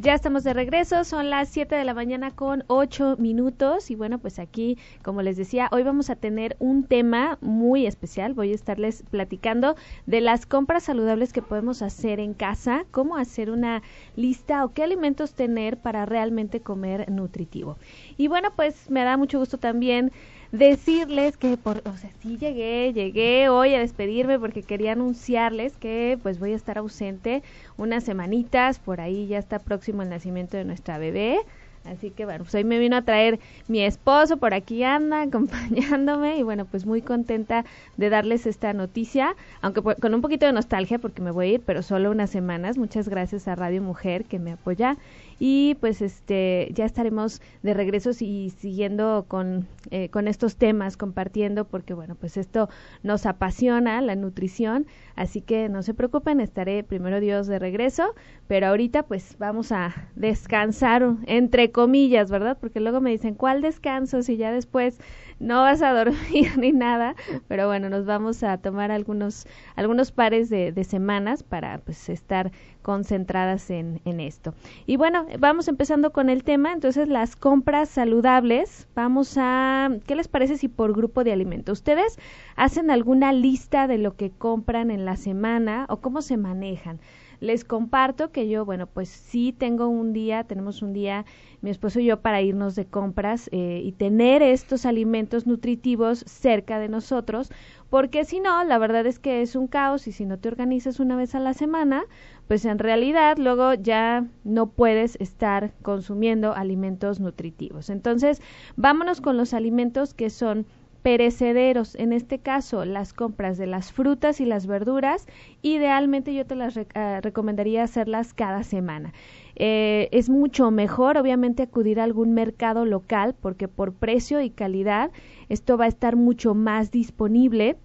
Ya estamos de regreso, son las 7 de la mañana con 8 minutos y bueno, pues aquí, como les decía, hoy vamos a tener un tema muy especial. Voy a estarles platicando de las compras saludables que podemos hacer en casa, cómo hacer una lista o qué alimentos tener para realmente comer nutritivo. Y bueno, pues me da mucho gusto también decirles que, por, o sea, sí llegué, llegué hoy a despedirme porque quería anunciarles que pues voy a estar ausente unas semanitas, por ahí ya está próximo el nacimiento de nuestra bebé. Así que bueno, pues hoy me vino a traer mi esposo, por aquí anda acompañándome y bueno, pues muy contenta de darles esta noticia, aunque pues, con un poquito de nostalgia porque me voy a ir, pero solo unas semanas. Muchas gracias a Radio Mujer que me apoya y pues este ya estaremos de regreso y siguiendo con, eh, con estos temas, compartiendo, porque bueno, pues esto nos apasiona, la nutrición, así que no se preocupen, estaré primero Dios de regreso, pero ahorita pues vamos a descansar, entre comillas, ¿verdad? Porque luego me dicen, ¿cuál descanso? y ya después no vas a dormir ni nada, pero bueno, nos vamos a tomar algunos, algunos pares de, de semanas para pues estar concentradas en, en, esto. Y bueno, vamos empezando con el tema, entonces las compras saludables, vamos a, ¿qué les parece si por grupo de alimento? ¿Ustedes hacen alguna lista de lo que compran en la semana o cómo se manejan? Les comparto que yo, bueno, pues sí tengo un día, tenemos un día, mi esposo y yo, para irnos de compras eh, y tener estos alimentos nutritivos cerca de nosotros, porque si no, la verdad es que es un caos y si no te organizas una vez a la semana, pues en realidad luego ya no puedes estar consumiendo alimentos nutritivos. Entonces, vámonos con los alimentos que son perecederos, en este caso las compras de las frutas y las verduras, idealmente yo te las ah, recomendaría hacerlas cada semana. Eh, es mucho mejor, obviamente, acudir a algún mercado local porque por precio y calidad esto va a estar mucho más disponible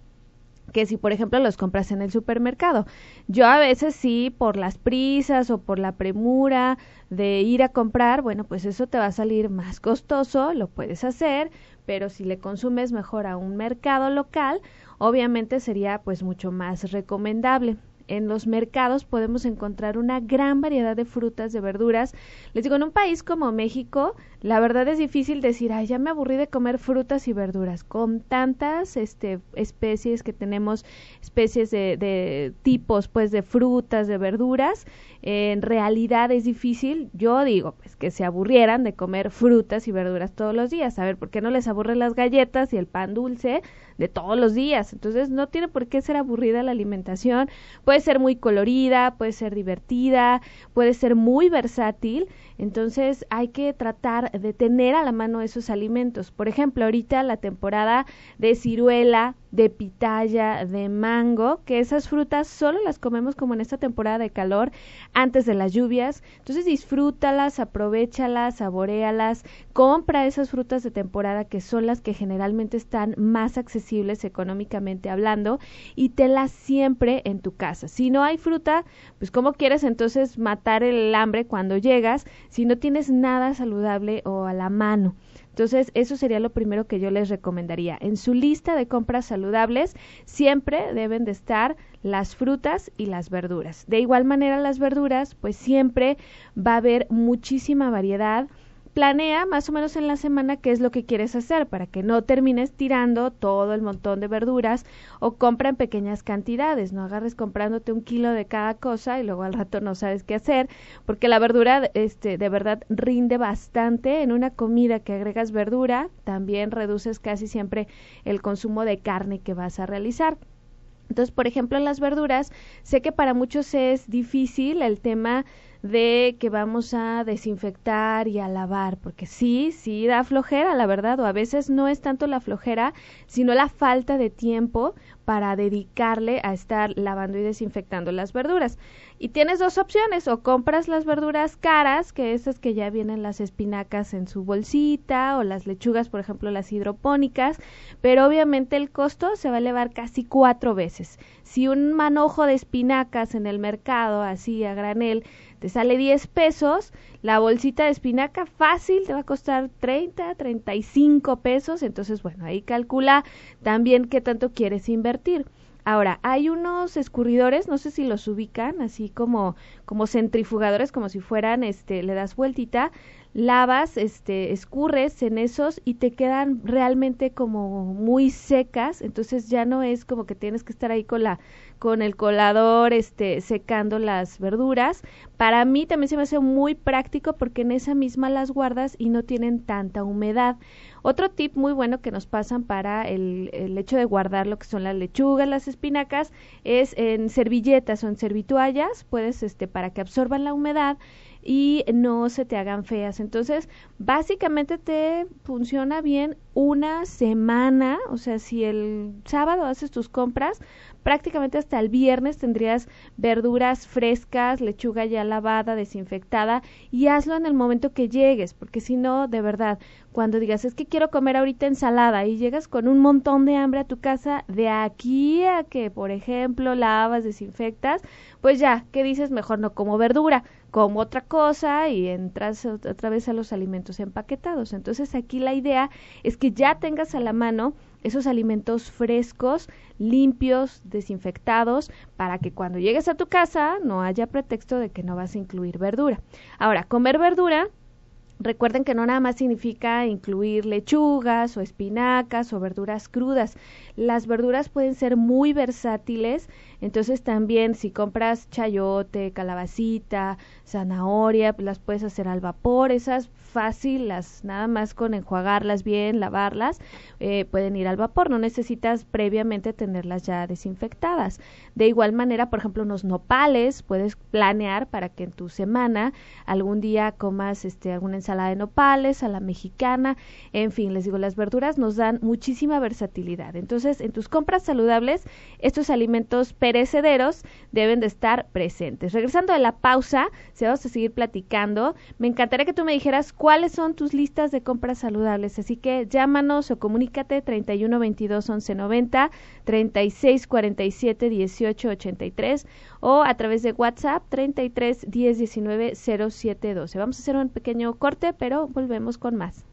que si por ejemplo los compras en el supermercado. Yo a veces sí, por las prisas o por la premura de ir a comprar, bueno, pues eso te va a salir más costoso, lo puedes hacer, pero si le consumes mejor a un mercado local, obviamente sería pues mucho más recomendable en los mercados podemos encontrar una gran variedad de frutas, de verduras. Les digo, en un país como México, la verdad es difícil decir, ay, ya me aburrí de comer frutas y verduras, con tantas este, especies que tenemos, especies de, de tipos, pues, de frutas, de verduras, en realidad es difícil, yo digo, pues, que se aburrieran de comer frutas y verduras todos los días. A ver, ¿por qué no les aburren las galletas y el pan dulce? de todos los días. Entonces no tiene por qué ser aburrida la alimentación, puede ser muy colorida, puede ser divertida, puede ser muy versátil. Entonces hay que tratar de tener a la mano esos alimentos. Por ejemplo, ahorita la temporada de ciruela, de pitaya, de mango, que esas frutas solo las comemos como en esta temporada de calor, antes de las lluvias. Entonces disfrútalas, aprovechalas, saborealas, compra esas frutas de temporada que son las que generalmente están más accesibles económicamente hablando y telas siempre en tu casa. Si no hay fruta, pues cómo quieres entonces matar el hambre cuando llegas si no tienes nada saludable o a la mano. Entonces, eso sería lo primero que yo les recomendaría. En su lista de compras saludables siempre deben de estar las frutas y las verduras. De igual manera, las verduras, pues siempre va a haber muchísima variedad planea más o menos en la semana qué es lo que quieres hacer para que no termines tirando todo el montón de verduras o compra en pequeñas cantidades, no agarres comprándote un kilo de cada cosa y luego al rato no sabes qué hacer, porque la verdura este de verdad rinde bastante en una comida que agregas verdura, también reduces casi siempre el consumo de carne que vas a realizar. Entonces, por ejemplo, en las verduras, sé que para muchos es difícil el tema de que vamos a desinfectar y a lavar, porque sí, sí da flojera, la verdad, o a veces no es tanto la flojera, sino la falta de tiempo para dedicarle a estar lavando y desinfectando las verduras. Y tienes dos opciones, o compras las verduras caras, que esas que ya vienen las espinacas en su bolsita, o las lechugas, por ejemplo, las hidropónicas, pero obviamente el costo se va a elevar casi cuatro veces. Si un manojo de espinacas en el mercado, así a granel, te sale 10 pesos. La bolsita de espinaca fácil te va a costar 30, 35 pesos. Entonces, bueno, ahí calcula también qué tanto quieres invertir. Ahora, hay unos escurridores, no sé si los ubican, así como, como centrifugadores, como si fueran, este, le das vueltita, lavas, este, escurres en esos y te quedan realmente como muy secas, entonces ya no es como que tienes que estar ahí con la con el colador este secando las verduras. Para mí también se me hace muy práctico porque en esa misma las guardas y no tienen tanta humedad. Otro tip muy bueno que nos pasan para el, el hecho de guardar lo que son las lechugas, las espinacas es en servilletas o en servituallas, puedes este para que absorban la humedad y no se te hagan feas. Entonces, básicamente te funciona bien una semana, o sea, si el sábado haces tus compras, prácticamente hasta el viernes tendrías verduras frescas, lechuga ya lavada, desinfectada y hazlo en el momento que llegues, porque si no, de verdad, cuando digas, es que quiero comer ahorita ensalada y llegas con un montón de hambre a tu casa, de aquí a que, por ejemplo, lavas, desinfectas, pues ya, ¿qué dices? Mejor no como verdura como otra cosa y entras otra vez a los alimentos empaquetados. Entonces aquí la idea es que ya tengas a la mano esos alimentos frescos, limpios, desinfectados, para que cuando llegues a tu casa no haya pretexto de que no vas a incluir verdura. Ahora, comer verdura Recuerden que no nada más significa incluir lechugas o espinacas o verduras crudas. Las verduras pueden ser muy versátiles entonces también si compras chayote, calabacita, zanahoria, pues, las puedes hacer al vapor, esas fácil, las nada más con enjuagarlas bien, lavarlas, eh, pueden ir al vapor, no necesitas previamente tenerlas ya desinfectadas. De igual manera, por ejemplo, unos nopales, puedes planear para que en tu semana algún día comas este, alguna ensalada de nopales, a la mexicana, en fin, les digo, las verduras nos dan muchísima versatilidad. Entonces, en tus compras saludables, estos alimentos perecederos deben de estar presentes. Regresando a la pausa, se vamos a seguir platicando. Me encantaría que tú me dijeras cuáles son tus listas de compras saludables. Así que llámanos o comunícate 31 22 11 90, 36 47 18 83 o a través de WhatsApp 33 10 19 07 12. Vamos a hacer un pequeño corte, pero volvemos con más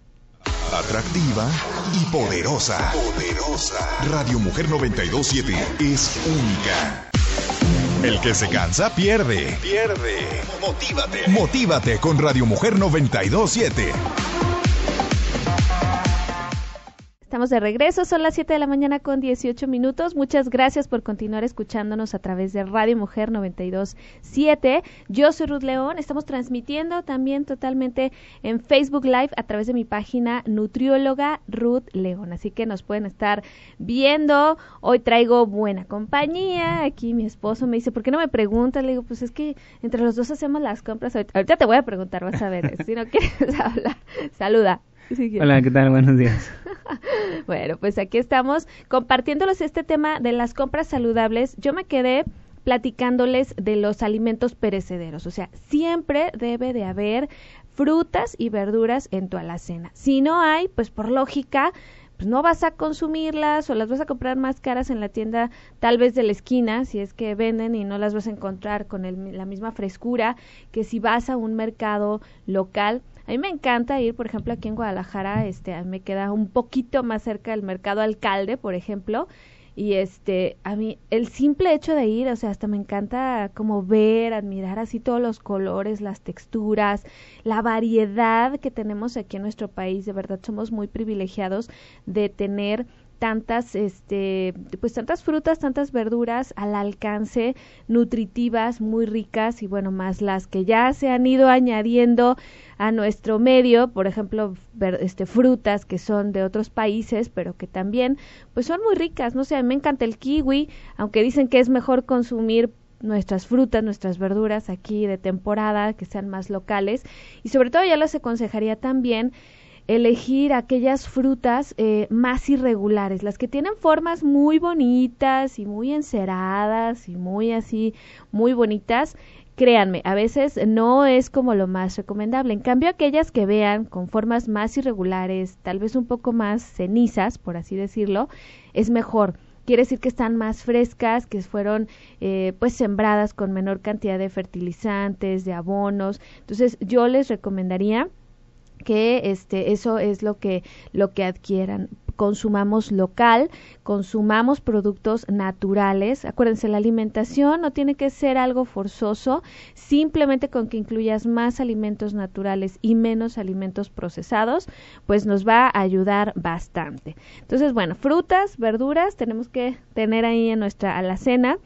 atractiva y poderosa. Poderosa. Radio Mujer 927 es única. El que se cansa pierde. Pierde. Motívate. Motívate con Radio Mujer 927. Estamos de regreso, son las 7 de la mañana con 18 minutos. Muchas gracias por continuar escuchándonos a través de Radio Mujer 927. Yo soy Ruth León, estamos transmitiendo también totalmente en Facebook Live a través de mi página Nutrióloga Ruth León. Así que nos pueden estar viendo. Hoy traigo buena compañía. Aquí mi esposo me dice, ¿por qué no me preguntas? Le digo, pues es que entre los dos hacemos las compras. Ahorita, te voy a preguntar, vas a ver, si no quieres Saluda. Hola, ¿qué tal? Buenos días. bueno, pues aquí estamos compartiéndoles este tema de las compras saludables. Yo me quedé platicándoles de los alimentos perecederos, o sea, siempre debe de haber frutas y verduras en tu alacena. Si no hay, pues por lógica, pues no vas a consumirlas o las vas a comprar más caras en la tienda tal vez de la esquina, si es que venden y no las vas a encontrar con la misma frescura que si vas a un mercado local a mí me encanta ir, por ejemplo, aquí en Guadalajara, este, me queda un poquito más cerca del mercado alcalde, por ejemplo, y este, a mí el simple hecho de ir, o sea, hasta me encanta como ver, admirar así todos los colores, las texturas, la variedad que tenemos aquí en nuestro país, de verdad somos muy privilegiados de tener tantas, este, pues tantas frutas, tantas verduras al alcance, nutritivas, muy ricas y bueno, más las que ya se han ido añadiendo a nuestro medio, por ejemplo, este, frutas que son de otros países, pero que también, pues son muy ricas, no sé, me encanta el kiwi, aunque dicen que es mejor consumir nuestras frutas, nuestras verduras aquí de temporada, que sean más locales y sobre todo ya les aconsejaría también elegir aquellas frutas eh, más irregulares, las que tienen formas muy bonitas y muy enceradas y muy así, muy bonitas. Créanme, a veces no es como lo más recomendable. En cambio, aquellas que vean con formas más irregulares, tal vez un poco más cenizas, por así decirlo, es mejor quiere decir que están más frescas, que fueron eh, pues sembradas con menor cantidad de fertilizantes, de abonos. Entonces yo les recomendaría que este eso es lo que lo que adquieran consumamos local, consumamos productos naturales. Acuérdense, la alimentación no tiene que ser algo forzoso, simplemente con que incluyas más alimentos naturales y menos alimentos procesados, pues nos va a ayudar bastante. Entonces, bueno, frutas, verduras tenemos que tener ahí en nuestra alacena.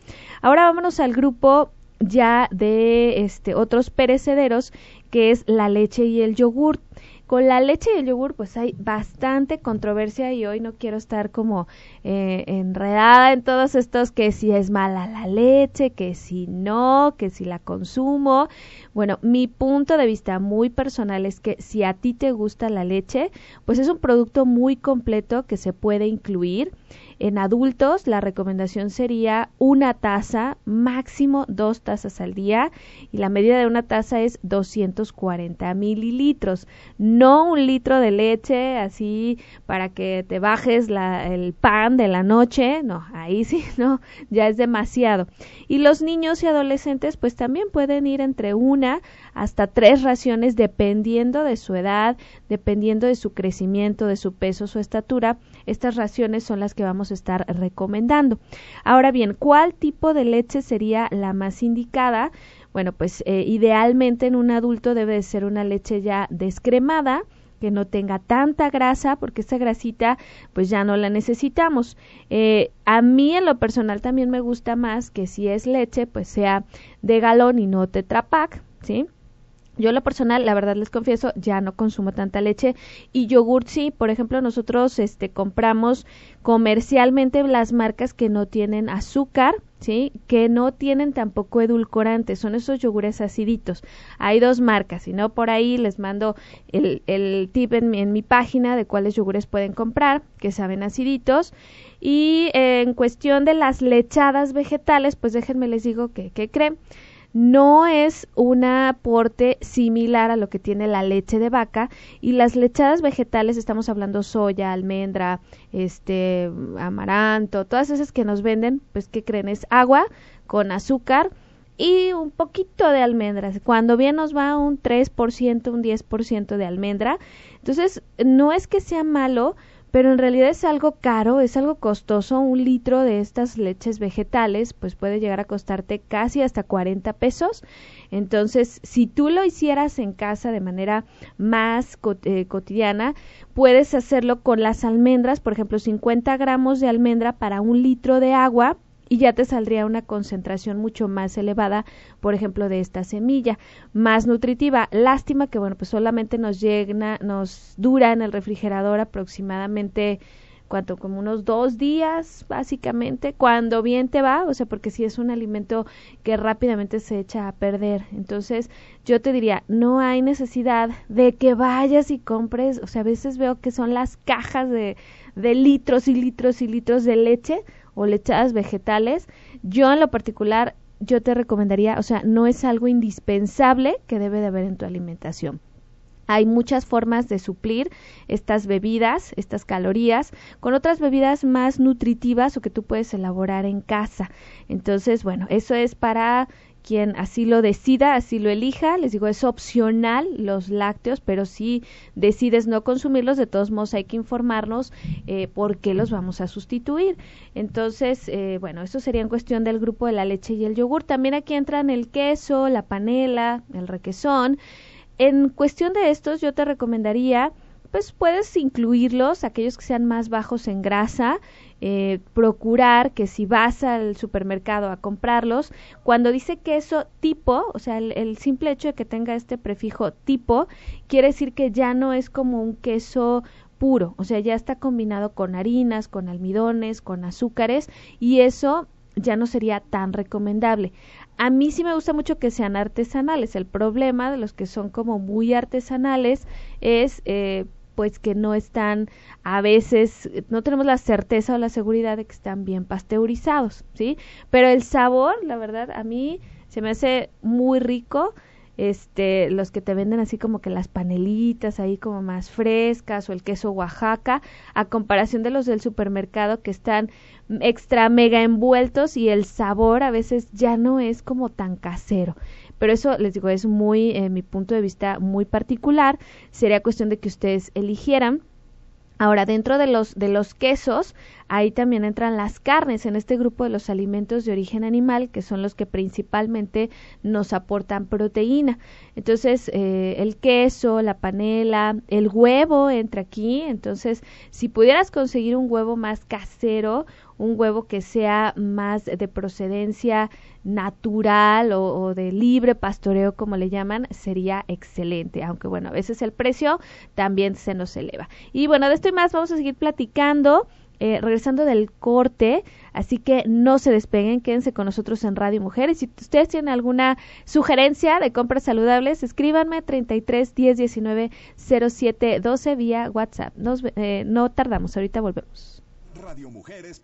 Ahora vámonos al grupo ya de este otros perecederos que es la leche y el yogur. Con la leche y el yogur pues hay bastante controversia y hoy no quiero estar como eh, enredada en todos estos que si es mala la leche, que si no, que si la consumo. Bueno, mi punto de vista muy personal es que si a ti te gusta la leche, pues es un producto muy completo que se puede incluir. En adultos, la recomendación sería una taza, máximo dos tazas al día, y la medida de una taza es 240 mililitros, no un litro de leche así para que te bajes el pan de la noche, no, ahí sí, no, ya es demasiado. Y los niños y adolescentes, pues también pueden ir entre una hasta tres raciones dependiendo de su edad, dependiendo de su crecimiento, de su peso, su estatura estas raciones son las que vamos a estar recomendando. Ahora bien, ¿cuál tipo de leche sería la más indicada? Bueno, pues eh, idealmente en un adulto debe ser una leche ya descremada que no tenga tanta grasa, porque esa grasita pues ya no la necesitamos. Eh, a mí en lo personal también me gusta más que si es leche pues sea de galón y no tetrapac, ¿sí? Yo la personal, la verdad les confieso, ya no consumo tanta leche y yogur sí, por ejemplo, nosotros este compramos comercialmente las marcas que no tienen azúcar, ¿sí? Que no tienen tampoco edulcorantes, son esos yogures aciditos. Hay dos marcas, si no por ahí les mando el, tip en mi, en mi página de cuáles yogures pueden comprar, que saben aciditos. Y en cuestión de las lechadas vegetales, pues déjenme les digo que, ¿qué creen? no es un aporte similar a lo que tiene la leche de vaca y las lechadas vegetales estamos hablando soya, almendra, este amaranto, todas esas que nos venden, pues ¿qué creen es agua con azúcar y un poquito de almendras. Cuando bien nos va un 3%, un 10% de almendra. Entonces, no es que sea malo, pero en realidad es algo caro, es algo costoso. Un litro de estas leches vegetales pues puede llegar a costarte casi hasta 40 pesos. Entonces, si tú lo hicieras en casa de manera más eh, cotidiana, puedes hacerlo con las almendras, por ejemplo, 50 gramos de almendra para un litro de agua y ya te saldría una concentración mucho más elevada, por ejemplo, de esta semilla, más nutritiva. Lástima que, bueno, pues solamente nos llega, nos dura en el refrigerador aproximadamente, ¿cuánto? Como unos dos días, básicamente, cuando bien te va, o sea, porque si es un alimento que rápidamente se echa a perder. Entonces, yo te diría, no hay necesidad de que vayas y compres, o sea, a veces veo que son las cajas de, de litros y litros y litros de leche, o lechadas vegetales. Yo en lo particular, yo te recomendaría, o sea, no es algo indispensable que debe de haber en tu alimentación. Hay muchas formas de suplir estas bebidas, estas calorías, con otras bebidas más nutritivas o que tú puedes elaborar en casa. Entonces, bueno, eso es para quien así lo decida, así lo elija. Les digo, es opcional los lácteos, pero si decides no consumirlos, de todos modos hay que informarnos eh, por qué los vamos a sustituir. Entonces, eh, bueno, eso sería en cuestión del grupo de la leche y el yogur. También aquí entran el queso, la panela, el requesón. En cuestión de estos, yo te recomendaría pues puedes incluirlos, aquellos que sean más bajos en grasa, eh, procurar que si vas al supermercado a comprarlos, cuando dice queso tipo, o sea, el, simple hecho de que tenga este prefijo tipo, quiere decir que ya no es como un queso puro, o sea, ya está combinado con harinas, con almidones, con azúcares y eso ya no sería tan recomendable. A mí sí me gusta mucho que sean artesanales. El problema de los que son como muy artesanales es eh, pues que no están a veces, no tenemos la certeza o la seguridad de que están bien pasteurizados, ¿sí? Pero el sabor, la verdad, a mí se me hace muy rico. Este, los que te venden así como que las panelitas ahí como más frescas o el queso Oaxaca, a comparación de los del supermercado que están extra mega envueltos y el sabor a veces ya no es como tan casero. Pero eso, les digo, es muy, eh, mi punto de vista muy particular. Sería cuestión de que ustedes eligieran. Ahora, dentro de los, de los quesos, ahí también entran las carnes en este grupo de los alimentos de origen animal, que son los que principalmente nos aportan proteína. Entonces, eh, el queso, la panela, el huevo entra aquí. Entonces, si pudieras conseguir un huevo más casero, un huevo que sea más de procedencia natural o, de libre pastoreo, como le llaman, sería excelente. Aunque bueno, a veces el precio también se nos eleva. Y bueno, de esto y más vamos a seguir platicando. Eh, regresando del corte, así que no se despeguen, quédense con nosotros en Radio Mujeres. Si ustedes tienen alguna sugerencia de compras saludables, escríbanme 33 10 19 07 12 vía WhatsApp. Eh, no tardamos, ahorita volvemos. Radio Mujeres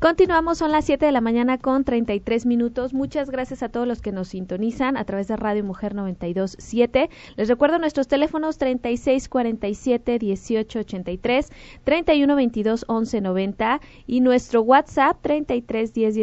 Continuamos, son las 7 de la mañana con 33 minutos. Muchas gracias a todos los que nos sintonizan a través de Radio Mujer 927. Les recuerdo nuestros teléfonos 36 47 18 83, y nuestro WhatsApp 33 10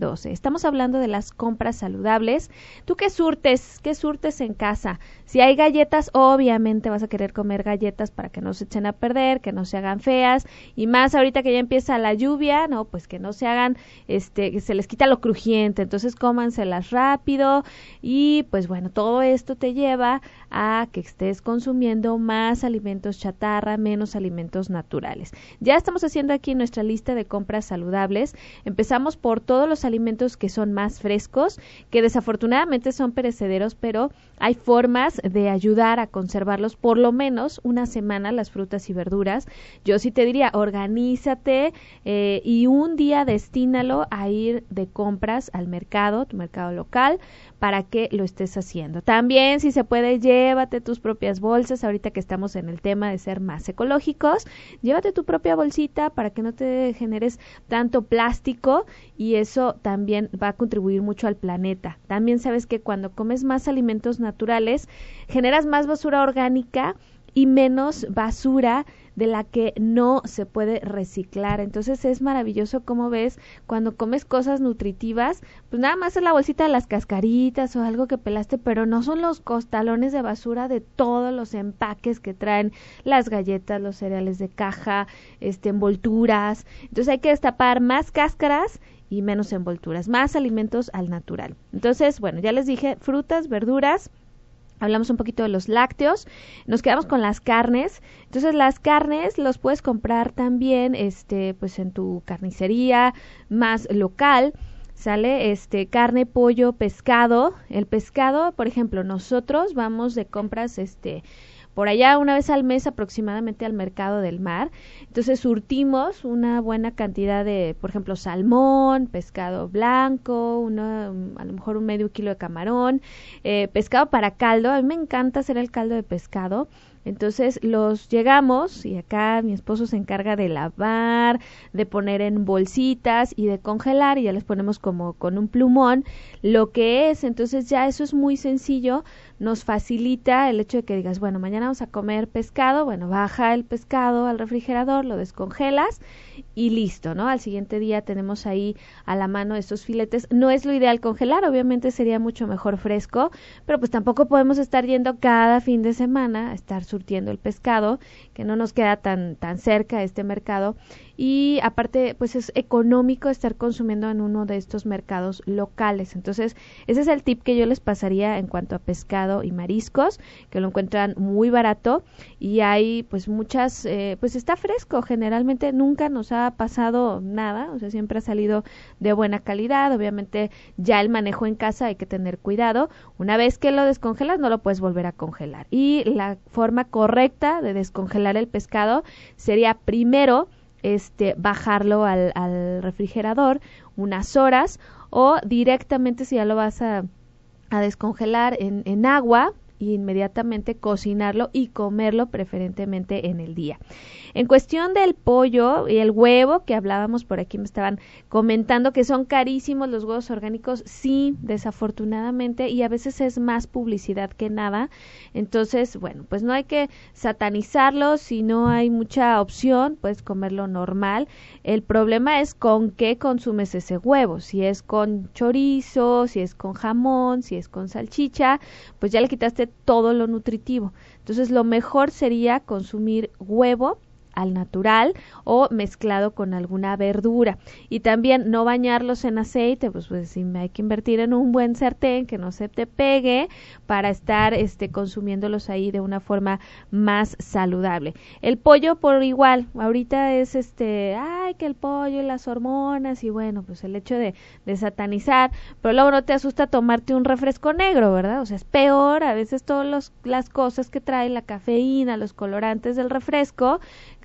12. Estamos hablando de las compras saludables. ¿Tú qué surtes? ¿Qué surtes en casa? Si hay galletas, obviamente vas a querer comer galletas para que no se echen a perder, que no se hagan feas y más ahorita que ya empieza la lluvia no, pues que no se hagan, este, que se les quita lo crujiente, entonces cómanselas rápido y pues bueno, todo esto te lleva a que estés consumiendo más alimentos chatarra, menos alimentos naturales. Ya estamos haciendo aquí nuestra lista de compras saludables. Empezamos por todos los alimentos que son más frescos, que desafortunadamente son perecederos, pero hay formas de ayudar a conservarlos por lo menos una semana las frutas y verduras. Yo sí te diría, organízate eh, y un día destínalo a ir de compras al mercado, tu mercado local, para que lo estés haciendo. También, si se puede, llévate tus propias bolsas. Ahorita que estamos en el tema de ser más ecológicos, llévate tu propia bolsita para que no te generes tanto plástico y eso también va a contribuir mucho al planeta. También sabes que cuando comes más alimentos naturales, generas más basura orgánica y menos basura de la que no se puede reciclar. Entonces es maravilloso como ves cuando comes cosas nutritivas, pues nada más es la bolsita de las cascaritas o algo que pelaste, pero no son los costalones de basura de todos los empaques que traen las galletas, los cereales de caja, este envolturas. Entonces hay que destapar más cáscaras y menos envolturas, más alimentos al natural. Entonces, bueno, ya les dije, frutas, verduras, Hablamos un poquito de los lácteos, nos quedamos con las carnes. Entonces las carnes los puedes comprar también este pues en tu carnicería más local. Sale este carne, pollo, pescado. El pescado, por ejemplo, nosotros vamos de compras este por allá una vez al mes aproximadamente al mercado del mar. Entonces surtimos una buena cantidad de, por ejemplo, salmón, pescado blanco, a lo mejor un medio kilo de camarón, eh, pescado para caldo. A mí me encanta hacer el caldo de pescado. Entonces los llegamos y acá mi esposo se encarga de lavar, de poner en bolsitas y de congelar y ya les ponemos como con un plumón lo que es. Entonces ya eso es muy sencillo nos facilita el hecho de que digas, bueno, mañana vamos a comer pescado, bueno, baja el pescado al refrigerador, lo descongelas y listo, ¿no? Al siguiente día tenemos ahí a la mano estos filetes. No es lo ideal congelar, obviamente sería mucho mejor fresco, pero pues tampoco podemos estar yendo cada fin de semana a estar surtiendo el pescado, que no nos queda tan, tan cerca este mercado y aparte pues es económico estar consumiendo en uno de estos mercados locales. Entonces ese es el tip que yo les pasaría en cuanto a pescado y mariscos, que lo encuentran muy barato y hay pues muchas, eh, pues está fresco, generalmente nunca nos ha pasado nada, o sea, siempre ha salido de buena calidad, obviamente ya el manejo en casa hay que tener cuidado, una vez que lo descongelas no lo puedes volver a congelar y la forma correcta de descongelar el pescado sería primero este, bajarlo al, refrigerador unas horas o directamente si ya lo vas a, descongelar en agua, inmediatamente cocinarlo y comerlo preferentemente en el día. En cuestión del pollo y el huevo que hablábamos por aquí, me estaban comentando que son carísimos los huevos orgánicos, sí, desafortunadamente, y a veces es más publicidad que nada. Entonces, bueno, pues no hay que satanizarlo, si no hay mucha opción, puedes comerlo normal. El problema es con qué consumes ese huevo, si es con chorizo, si es con jamón, si es con salchicha, pues ya le quitaste todo lo nutritivo. Entonces lo mejor sería consumir huevo al natural o mezclado con alguna verdura. Y también no bañarlos en aceite, pues, pues si me hay que invertir en un buen sartén que no se te pegue para estar este, consumiéndolos ahí de una forma más saludable. El pollo por igual, ahorita es este, ay, que el pollo y las hormonas y bueno, pues el hecho de, de satanizar, pero luego no te asusta tomarte un refresco negro, ¿verdad? O sea, es peor a veces todas las cosas que trae la cafeína, los colorantes del refresco,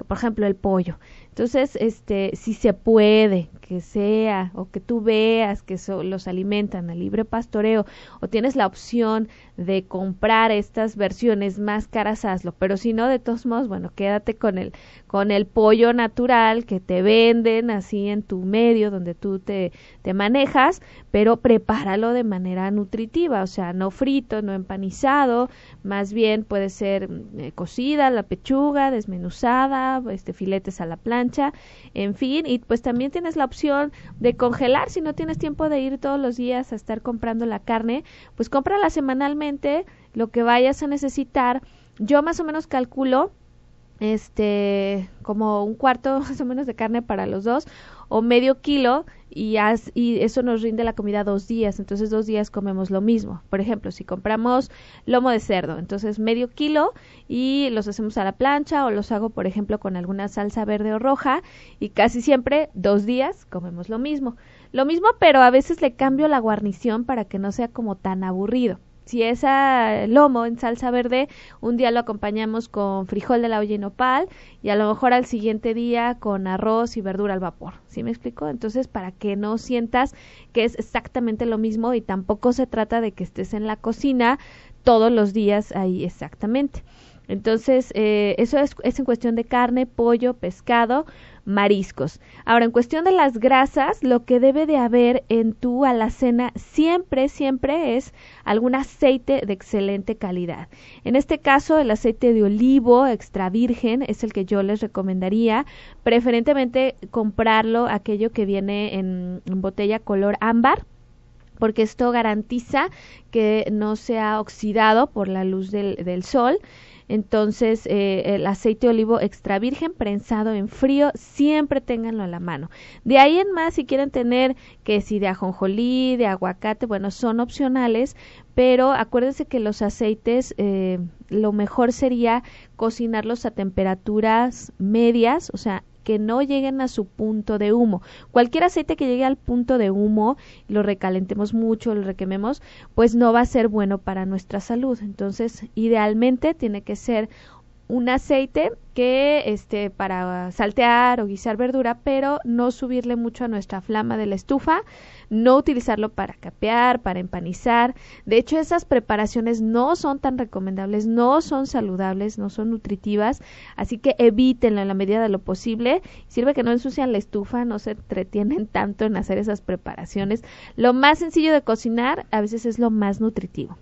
por ejemplo el pollo. Entonces, este, si se puede que sea o que tú veas que los alimentan a libre pastoreo o tienes la opción de comprar estas versiones más caras hazlo, pero si no de todos modos, bueno, quédate con el con el pollo natural que te venden así en tu medio donde tú te manejas, pero prepáralo de manera nutritiva, o sea, no frito, no empanizado, más bien puede ser mm, eh, cocida la pechuga, desmenuzada este filetes a la plancha, en fin, y pues también tienes la opción de congelar si no tienes tiempo de ir todos los días a estar comprando la carne, pues cómprala semanalmente, lo que vayas a necesitar. Yo más o menos calculo este como un cuarto más o menos de carne para los dos o medio kilo y, eso nos rinde la comida dos días, entonces dos días comemos lo mismo. Por ejemplo, si compramos lomo de cerdo, entonces medio kilo y los hacemos a la plancha o los hago, por ejemplo, con alguna salsa verde o roja y casi siempre dos días comemos lo mismo. Lo mismo, pero a veces le cambio la guarnición para que no sea como tan aburrido si es a lomo en salsa verde, un día lo acompañamos con frijol de la olla y nopal y a lo mejor al siguiente día con arroz y verdura al vapor. ¿Sí me explico? Entonces, para que no sientas que es exactamente lo mismo y tampoco se trata de que estés en la cocina todos los días ahí exactamente. Entonces, eh, eso es, es en cuestión de carne, pollo, pescado mariscos. Ahora, en cuestión de las grasas, lo que debe de haber en tu alacena siempre, siempre es algún aceite de excelente calidad. En este caso, el aceite de olivo extra virgen es el que yo les recomendaría. Preferentemente comprarlo aquello que viene en, botella color ámbar porque esto garantiza que no sea oxidado por la luz del, del sol entonces, eh, el aceite de olivo extra virgen prensado en frío, siempre ténganlo a la mano. De ahí en más, si quieren tener que si de ajonjolí, de aguacate, bueno, son opcionales, pero acuérdense que los aceites eh, lo mejor sería cocinarlos a temperaturas medias, o sea, que no lleguen a su punto de humo. Cualquier aceite que llegue al punto de humo, lo recalentemos mucho, lo requememos, pues no va a ser bueno para nuestra salud. Entonces, idealmente tiene que ser un aceite que este para saltear o guisar verdura, pero no subirle mucho a nuestra flama de la estufa, no utilizarlo para capear, para empanizar. De hecho, esas preparaciones no son tan recomendables, no son saludables, no son nutritivas, así que evítenlo en la medida de lo posible. Sirve que no ensucian la estufa, no se entretienen tanto en hacer esas preparaciones. Lo más sencillo de cocinar a veces es lo más nutritivo.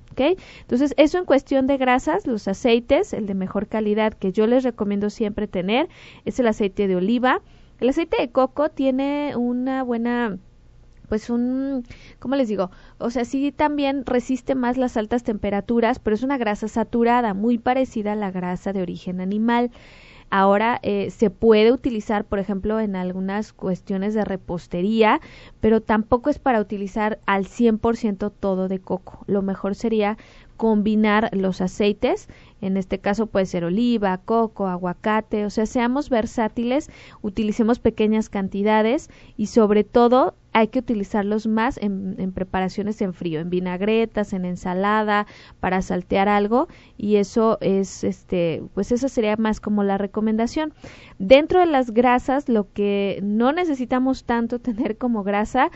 Entonces, eso en cuestión de grasas, los aceites, el de mejor calidad que yo les recomiendo siempre tener es el aceite de oliva. El aceite de coco tiene una buena pues un, ¿cómo les digo? O sea, sí también resiste más las altas temperaturas, pero es una grasa saturada, muy parecida a la grasa de origen animal. Ahora eh, se puede utilizar, por ejemplo, en algunas cuestiones de repostería, pero tampoco es para utilizar al 100% todo de coco. Lo mejor sería combinar los aceites en este caso puede ser oliva, coco, aguacate, o sea, seamos versátiles, utilicemos pequeñas cantidades y sobre todo hay que utilizarlos más en, preparaciones en frío, en vinagretas, en ensalada, para saltear algo y eso es, este, pues esa sería más como la recomendación. Dentro de las grasas, lo que no necesitamos tanto tener como grasa,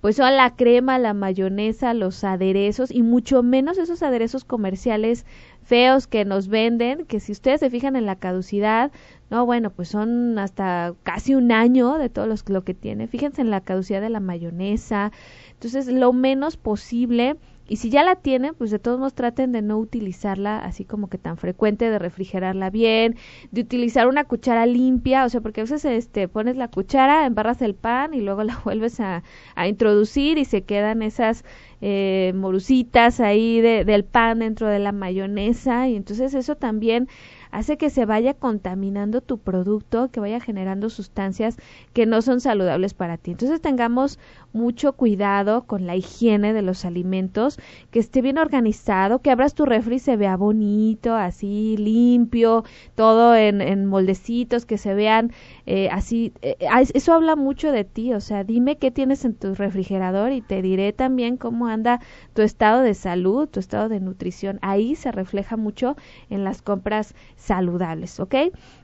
pues son la crema, la mayonesa, los aderezos y mucho menos esos aderezos comerciales feos que nos venden, que si ustedes se fijan en la caducidad, no, bueno, pues son hasta casi un año de todo lo que tiene. Fíjense en la caducidad de la mayonesa. Entonces, lo menos posible y si ya la tienen, pues de todos modos traten de no utilizarla así como que tan frecuente, de refrigerarla bien, de utilizar una cuchara limpia, o sea, porque a veces este, pones la cuchara, embarras el pan y luego la vuelves a, a introducir y se quedan esas eh, morusitas ahí de, del pan dentro de la mayonesa y entonces eso también hace que se vaya contaminando tu producto, que vaya generando sustancias que no son saludables para ti. Entonces tengamos mucho cuidado con la higiene de los alimentos, que esté bien organizado, que abras tu refri y se vea bonito, así limpio, todo en, en moldecitos, que se vean eh, así. Eh, ah, eso habla mucho de ti, o sea, dime qué tienes en tu refrigerador y te diré también cómo anda tu estado de salud, tu estado de nutrición. Ahí se refleja mucho en las compras saludables, ¿ok?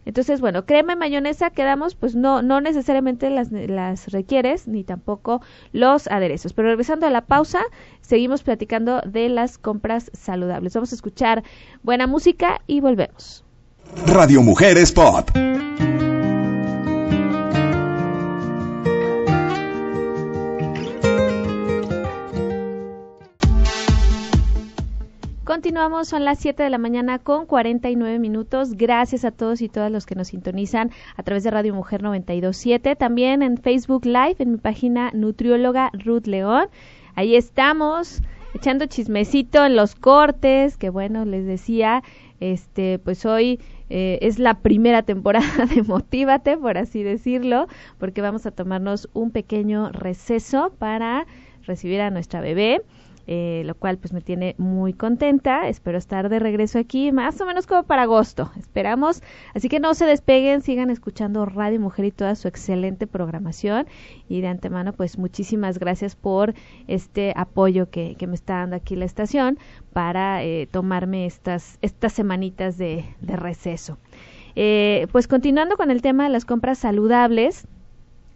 Entonces, bueno, crema y mayonesa quedamos, pues no, no necesariamente las, las requieres, ni tampoco los aderezos. Pero regresando a la pausa, seguimos platicando de las compras saludables. Vamos a escuchar buena música y volvemos. Radio Mujeres Pop. Continuamos, son las 7 de la mañana con 49 minutos. Gracias a todos y todas los que nos sintonizan a través de Radio Mujer 927, también en Facebook Live, en mi página Nutrióloga Ruth León. Ahí estamos echando chismecito en los cortes, que bueno, les decía, este, pues hoy eh, es la primera temporada de Motívate, por así decirlo, porque vamos a tomarnos un pequeño receso para recibir a nuestra bebé. Eh, lo cual pues me tiene muy contenta. Espero estar de regreso aquí más o menos como para agosto, esperamos. Así que no se despeguen, sigan escuchando Radio Mujer y toda su excelente programación. Y de antemano pues muchísimas gracias por este apoyo que, que me está dando aquí la estación para eh, tomarme estas, estas semanitas de, de receso. Eh, pues continuando con el tema de las compras saludables,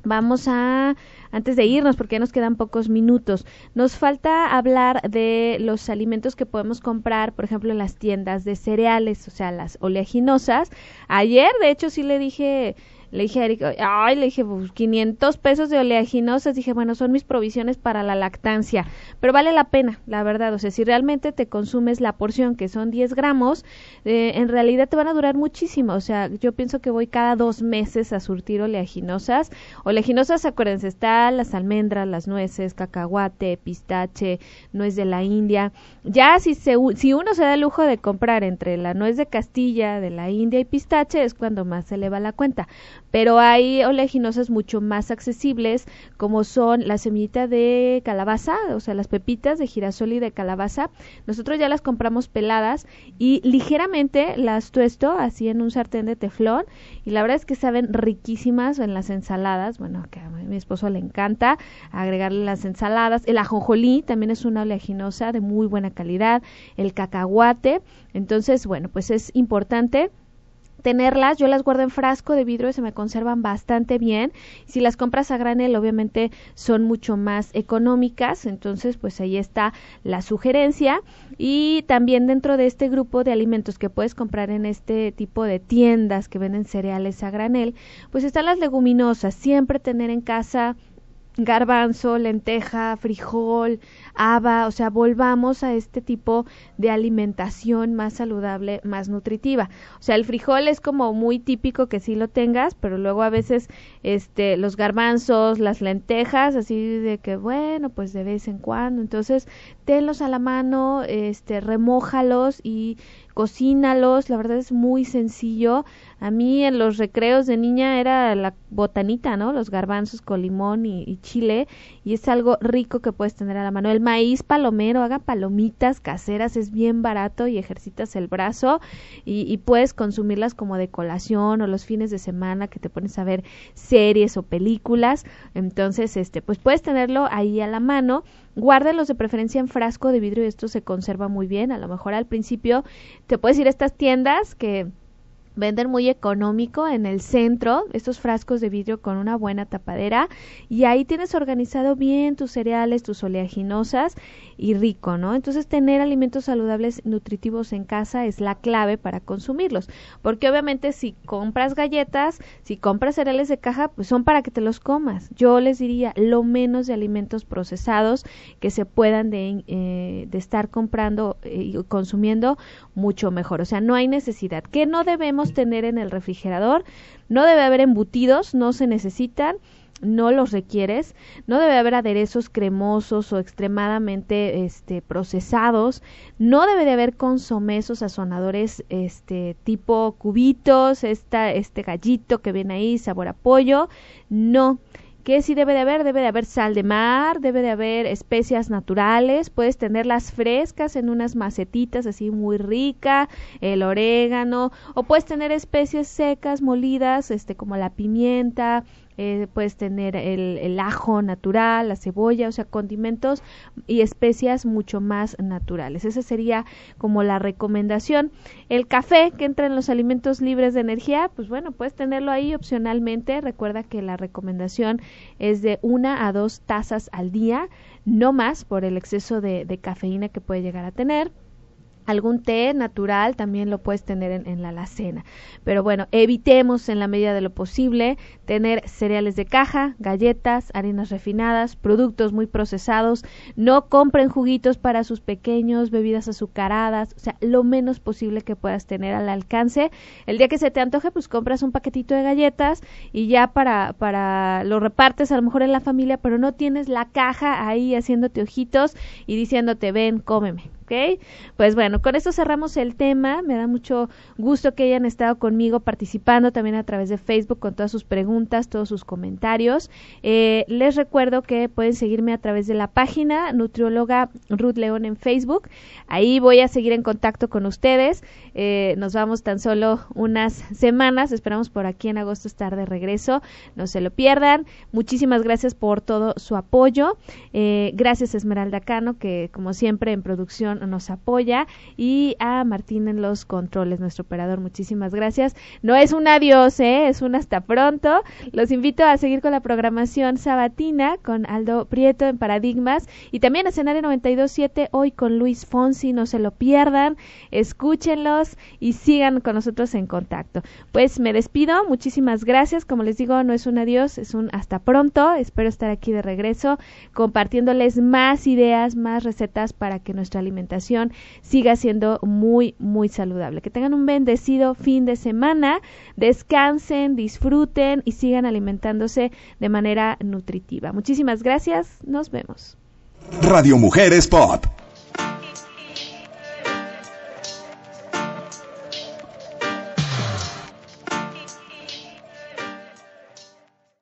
vamos a antes de irnos, porque ya nos quedan pocos minutos, nos falta hablar de los alimentos que podemos comprar, por ejemplo, en las tiendas de cereales, o sea, las oleaginosas. Ayer, de hecho, sí le dije le dije ay, le dije, 500 pues, pesos de oleaginosas. Dije, bueno, son mis provisiones para la lactancia. Pero vale la pena, la verdad. O sea, si realmente te consumes la porción, que son 10 gramos, eh, en realidad te van a durar muchísimo. O sea, yo pienso que voy cada dos meses a surtir oleaginosas. Oleaginosas, acuérdense, están las almendras, las nueces, cacahuate, pistache, nuez de la India. Ya si, si uno se da el lujo de comprar entre la nuez de Castilla, de la India y pistache, es cuando más se le va la cuenta pero hay oleaginosas mucho más accesibles como son la semillita de calabaza, o sea, las pepitas de girasol y de calabaza. Nosotros ya las compramos peladas y ligeramente las tuesto así en un sartén de teflón y la verdad es que saben riquísimas en las ensaladas, bueno, que a mi esposo le encanta agregarle las ensaladas, el ajonjolí también es una oleaginosa de muy buena calidad, el cacahuate, entonces, bueno, pues es importante tenerlas. Yo las guardo en frasco de vidrio y se me conservan bastante bien. Si las compras a granel, obviamente son mucho más económicas. Entonces, pues ahí está la sugerencia. Y también dentro de este grupo de alimentos que puedes comprar en este tipo de tiendas que venden cereales a granel, pues están las leguminosas. Siempre tener en casa garbanzo, lenteja, frijol, haba, o sea, volvamos a este tipo de alimentación más saludable, más nutritiva. O sea, el frijol es como muy típico que sí lo tengas, pero luego a veces este los garbanzos, las lentejas, así de que bueno, pues de vez en cuando. Entonces, tenlos a la mano, este remójalos y cocínalos, la verdad es muy sencillo. A mí en los recreos de niña era la botanita, ¿no? Los garbanzos con limón y, chile y es algo rico que puedes tener a la mano maíz palomero, haga palomitas caseras, es bien barato y ejercitas el brazo y, puedes consumirlas como de colación o los fines de semana que te pones a ver series o películas. Entonces, este, pues puedes tenerlo ahí a la mano. guárdelos de preferencia en frasco de vidrio y esto se conserva muy bien. A lo mejor al principio te puedes ir a estas tiendas que venden muy económico en el centro, estos frascos de vidrio con una buena tapadera y ahí tienes organizado bien tus cereales, tus oleaginosas y rico, ¿no? Entonces tener alimentos saludables, nutritivos en casa es la clave para consumirlos, porque obviamente si compras galletas, si compras cereales de caja, pues son para que te los comas. Yo les diría lo menos de alimentos procesados que se puedan de, eh, estar comprando eh, y consumiendo mucho mejor, o sea, no hay necesidad, que no debemos tener en el refrigerador. No debe haber embutidos, no se necesitan no los requieres, no debe haber aderezos cremosos o extremadamente este, procesados, no debe de haber consomés o sazonadores este, tipo cubitos, esta, este gallito que viene ahí, sabor a pollo, no que sí debe de haber, debe de haber sal de mar, debe de haber especias naturales, puedes tenerlas frescas en unas macetitas así muy rica, el orégano, o puedes tener especies secas, molidas, este como la pimienta, eh, puedes tener el, ajo natural, la cebolla, o sea, condimentos y especias mucho más naturales. Esa sería como la recomendación. El café que entra en los alimentos libres de energía, pues bueno, puedes tenerlo ahí opcionalmente. Recuerda que la recomendación es de una a dos tazas al día, no más por el exceso de, de cafeína que puede llegar a tener algún té natural también lo puedes tener en, la alacena. Pero bueno, evitemos en la medida de lo posible tener cereales de caja, galletas, harinas refinadas, productos muy procesados. No compren juguitos para sus pequeños, bebidas azucaradas, o sea, lo menos posible que puedas tener al alcance. El día que se te antoje, pues compras un paquetito de galletas y ya para, para lo repartes a lo mejor en la familia, pero no tienes la caja ahí haciéndote ojitos y diciéndote, ven, cómeme. Pues bueno, con esto cerramos el tema. Me da mucho gusto que hayan estado conmigo participando también a través de Facebook con todas sus preguntas, todos sus comentarios. Eh, les recuerdo que pueden seguirme a través de la página Nutrióloga Ruth León en Facebook. Ahí voy a seguir en contacto con ustedes. Eh, nos vamos tan solo unas semanas. Esperamos por aquí en agosto estar de regreso. No se lo pierdan. Muchísimas gracias por todo su apoyo. Eh, gracias Esmeralda Cano, que como siempre en producción nos apoya y a Martín en los controles, nuestro operador. Muchísimas gracias. No es un adiós, ¿eh? es un hasta pronto. Los invito a seguir con la programación sabatina con Aldo Prieto en Paradigmas y también a escenario 927 hoy con Luis Fonsi. No se lo pierdan, escúchenlos y sigan con nosotros en contacto. Pues me despido, muchísimas gracias. Como les digo, no es un adiós, es un hasta pronto. Espero estar aquí de regreso compartiéndoles más ideas, más recetas para que nuestra alimentación siga siendo muy, muy saludable. Que tengan un bendecido fin de semana, descansen, disfruten y sigan alimentándose de manera nutritiva. Muchísimas gracias, nos vemos. Radio Mujeres Pop.